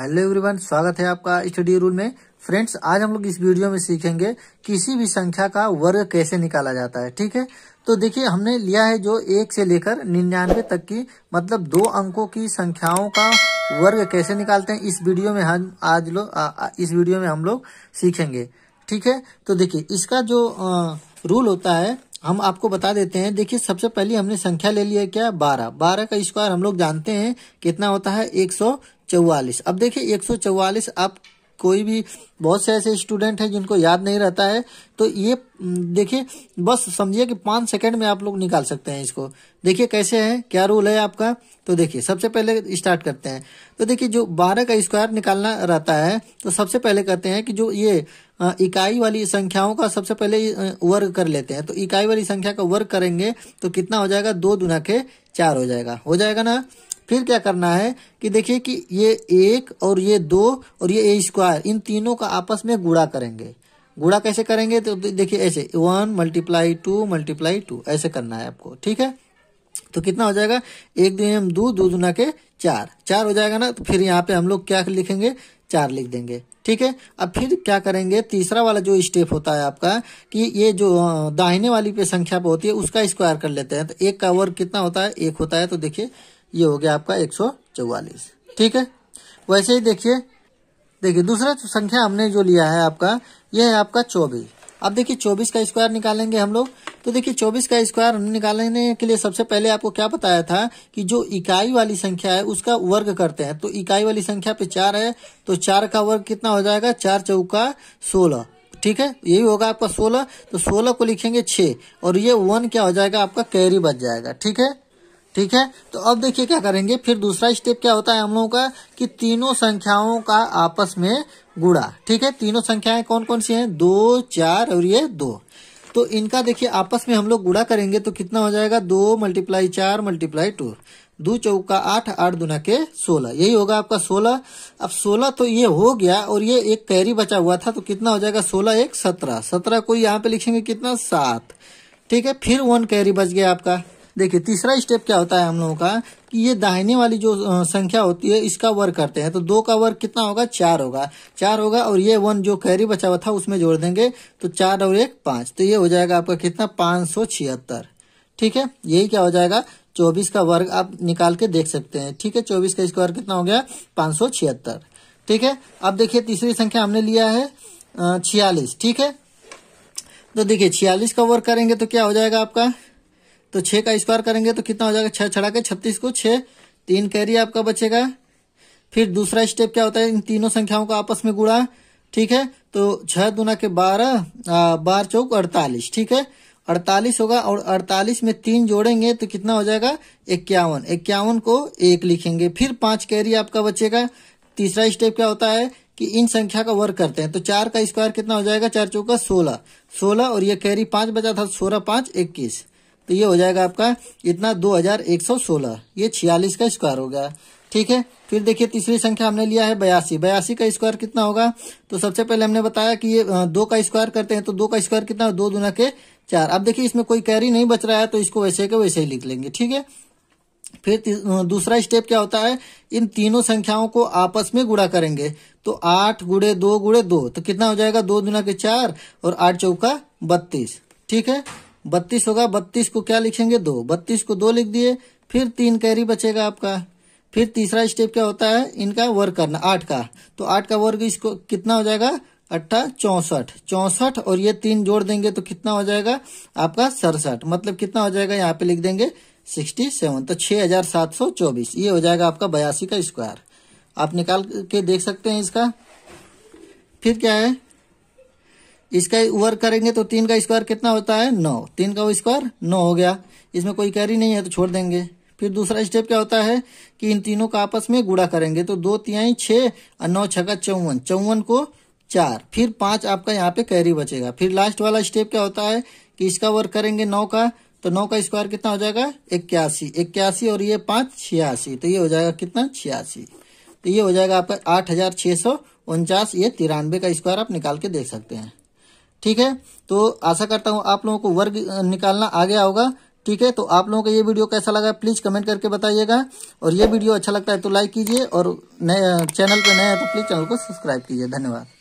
hello everyone स्वागत है आपका स्टडी रूल में फ्रेंड्स आज हम लोग इस वीडियो में सीखेंगे किसी भी संख्या का वर्ग कैसे निकाला जाता है ठीक है तो देखिए हमने लिया है जो एक से लेकर निन्यानवे तक की मतलब दो अंकों की संख्याओं का वर्ग कैसे निकालते हैं इस वीडियो में हम आज लोग इस वीडियो में हम लोग सीखेंगे ठीक है तो देखिये इसका जो आ, रूल होता है हम आपको बता देते हैं देखिए सबसे पहले हमने संख्या ले लिया क्या बारह बारह का स्क्वायर हम लोग जानते हैं कितना होता है एक सौ चौवालीस अब देखिए एक सौ चौवालीस आप कोई भी बहुत से ऐसे स्टूडेंट हैं जिनको याद नहीं रहता है तो ये देखिए बस समझिए कि पाँच सेकंड में आप लोग निकाल सकते हैं इसको देखिए कैसे है क्या रूल है आपका तो देखिए सबसे पहले स्टार्ट करते हैं तो देखिए जो बारह का स्क्वायर निकालना रहता है तो सबसे पहले कहते हैं कि जो ये इकाई वाली संख्याओं का सबसे पहले वर्ग कर लेते हैं तो इकाई वाली संख्या का वर्ग करेंगे तो कितना हो जाएगा दो दुना के चार हो जाएगा हो जाएगा ना फिर क्या करना है कि देखिए कि ये एक और ये दो और ये ए स्क्वायर इन तीनों का आपस में गुड़ा करेंगे गुड़ा कैसे करेंगे तो देखिए ऐसे one multiply two multiply two ऐसे करना है आपको ठीक है तो कितना हो जाएगा एक दुनिया एम दो दो दुना के चार चार हो जाएगा ना तो फिर यहाँ पे हम लोग क्या लिखेंगे चार लिख देंगे ठीक है अब फिर क्या करेंगे तीसरा वाला जो स्टेप होता है आपका कि ये जो दाहिने वाली पे संख्या पे होती है उसका स्क्वायर कर लेते हैं तो एक का वर्ग कितना होता है एक होता है तो देखिए ये हो गया आपका एक ठीक है वैसे ही देखिए देखिए दूसरा संख्या हमने जो लिया है आपका यह है आपका चौबीस अब देखिए चौबीस का स्क्वायर निकालेंगे हम लोग तो देखिए चौबीस का स्क्वायर निकालने के लिए सबसे पहले आपको क्या बताया था कि जो इकाई वाली संख्या है उसका वर्ग करते हैं तो इकाई वाली संख्या पे चार है तो चार का वर्ग कितना हो जाएगा चार चौका सोलह ठीक है यही होगा आपका सोलह तो सोलह को लिखेंगे छह और ये वन क्या हो जाएगा आपका कैरी बच जाएगा ठीक है ठीक है तो अब देखिए क्या करेंगे फिर दूसरा स्टेप क्या होता है हम लोगों का कि तीनों संख्याओं का आपस में गुड़ा ठीक है तीनों संख्याएं कौन कौन सी हैं दो चार और ये दो तो इनका देखिए आपस में हम लोग गुड़ा करेंगे तो कितना हो जाएगा दो मल्टीप्लाई चार मल्टीप्लाई टू दो चौका आठ आठ दुना के सोलह यही होगा आपका सोलह अब सोलह तो ये हो गया और ये एक कैरी बचा हुआ था तो कितना हो जाएगा सोलह एक सत्रह सत्रह को यहाँ पे लिखेंगे कितना सात ठीक है फिर वन कैरी बच गया आपका देखिए तीसरा स्टेप क्या होता है हम लोगों का कि ये दाहिने वाली जो संख्या होती है इसका वर्ग करते हैं तो दो का वर्ग कितना होगा चार होगा चार होगा और ये वन जो कैरी बचा हुआ था उसमें जोड़ देंगे तो चार और एक पाँच तो ये हो जाएगा आपका कितना पाँच सौ छिहत्तर ठीक है यही क्या हो जाएगा चौबीस का वर्ग आप निकाल के देख सकते हैं ठीक है चौबीस का स्क्वायर कितना हो गया पांच सौ छिहत्तर ठीक है अब देखिए तीसरी संख्या हमने लिया है छियालीस ठीक है तो देखिए छियालीस का वर्ग करेंगे तो क्या हो जाएगा आपका तो छः का स्क्वायर करेंगे तो कितना हो जाएगा छः छड़ा के छत्तीस को छः तीन कैरी आपका बचेगा फिर दूसरा स्टेप क्या होता है इन तीनों संख्याओं का आपस में गुड़ा ठीक है तो छह दुना के बारह बार चौक अड़तालीस ठीक है अड़तालीस होगा और अड़तालीस में तीन जोड़ेंगे तो कितना हो जाएगा इक्यावन इक्यावन को एक लिखेंगे फिर पांच कैरी आपका बचेगा तीसरा स्टेप क्या होता है कि इन संख्या का वर्ग करते हैं तो चार का स्क्वायर कितना हो जाएगा चार चौका सोलह सोलह और ये कैरी पांच बचा था सोलह पांच इक्कीस तो ये हो जाएगा आपका इतना दो हजार एक सौ सोलह ये छियालीस का स्क्वायर हो गया ठीक है फिर देखिए तीसरी संख्या हमने लिया है बयासी बयासी का स्क्वायर कितना होगा तो सबसे पहले हमने बताया कि ये दो का स्क्वायर करते हैं तो दो का स्क्वायर कितना दो दुना के चार अब देखिए इसमें कोई कैरी नहीं बच रहा है तो इसको वैसे के वैसे ही लिख लेंगे ठीक है फिर दूसरा स्टेप क्या होता है इन तीनों संख्याओं को आपस में गुड़ा करेंगे तो आठ गुड़े दो गुड़े दो तो कितना हो जाएगा दो दुना के चार और आठ चौका बत्तीस ठीक है बत्तीस होगा बत्तीस को क्या लिखेंगे दो बत्तीस को दो लिख दिए फिर तीन कैरी बचेगा आपका फिर तीसरा स्टेप क्या होता है इनका वर्ग करना आठ का तो आठ का वर्ग इसको कितना हो जाएगा अट्ठा चौसठ चौसठ और ये तीन जोड़ देंगे तो कितना हो जाएगा आपका सड़सठ मतलब कितना हो जाएगा यहाँ पे लिख देंगे सिक्सटी सेवन तो छह हजार सात सौ चौबीस ये हो जाएगा आपका बयासी का स्क्वायर आप निकाल के देख सकते हैं इसका फिर क्या है इसका वर्क करेंगे तो तीन का स्क्वायर कितना होता है नौ तीन का स्क्वायर नौ हो गया इसमें कोई कैरी नहीं है तो छोड़ देंगे फिर दूसरा स्टेप क्या होता है कि इन तीनों का आपस में गुड़ा करेंगे तो दो तिहाई छः और नौ छका चौवन चौवन को चार फिर पांच आपका यहाँ पे कैरी बचेगा फिर लास्ट वाला स्टेप क्या होता है कि इसका वर्क करेंगे नौ का तो नौ का स्क्वायर कितना हो जाएगा इक्यासी इक्यासी और ये पांच छियासी तो ये हो जाएगा कितना छियासी तो ये हो जाएगा आपका आठ हजार छह सौ उनचास ये तिरानवे का स्क्वायर आप निकाल के देख सकते हैं ठीक है तो आशा करता हूँ आप लोगों को वर्ग निकालना आ गया होगा ठीक है तो आप लोगों को ये वीडियो कैसा लगा प्लीज़ कमेंट करके बताइएगा और ये वीडियो अच्छा लगता है तो लाइक कीजिए और नए चैनल पर नए हैं तो प्लीज़ चैनल को सब्सक्राइब कीजिए धन्यवाद